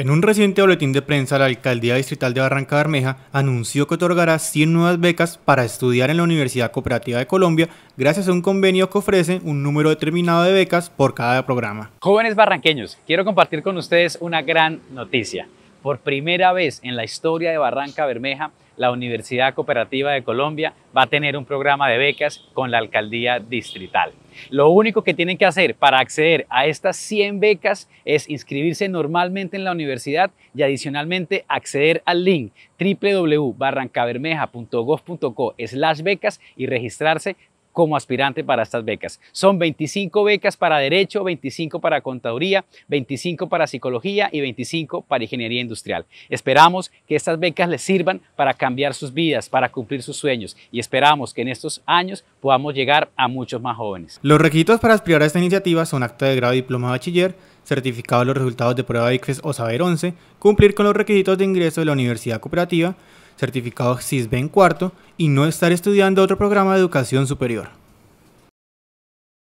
En un reciente boletín de prensa, la Alcaldía Distrital de Barranca Bermeja anunció que otorgará 100 nuevas becas para estudiar en la Universidad Cooperativa de Colombia gracias a un convenio que ofrece un número determinado de becas por cada programa. Jóvenes barranqueños, quiero compartir con ustedes una gran noticia. Por primera vez en la historia de Barranca Bermeja, la Universidad Cooperativa de Colombia va a tener un programa de becas con la alcaldía distrital. Lo único que tienen que hacer para acceder a estas 100 becas es inscribirse normalmente en la universidad y adicionalmente acceder al link www.barrancabermeja.gov.co slash becas y registrarse como aspirante para estas becas. Son 25 becas para Derecho, 25 para Contaduría, 25 para Psicología y 25 para Ingeniería Industrial. Esperamos que estas becas les sirvan para cambiar sus vidas, para cumplir sus sueños y esperamos que en estos años podamos llegar a muchos más jóvenes. Los requisitos para aspirar a esta iniciativa son acta de grado, diploma de bachiller, certificado de los resultados de prueba de ICFES o Saber 11, cumplir con los requisitos de ingreso de la Universidad Cooperativa, certificado en cuarto y no estar estudiando otro programa de educación superior.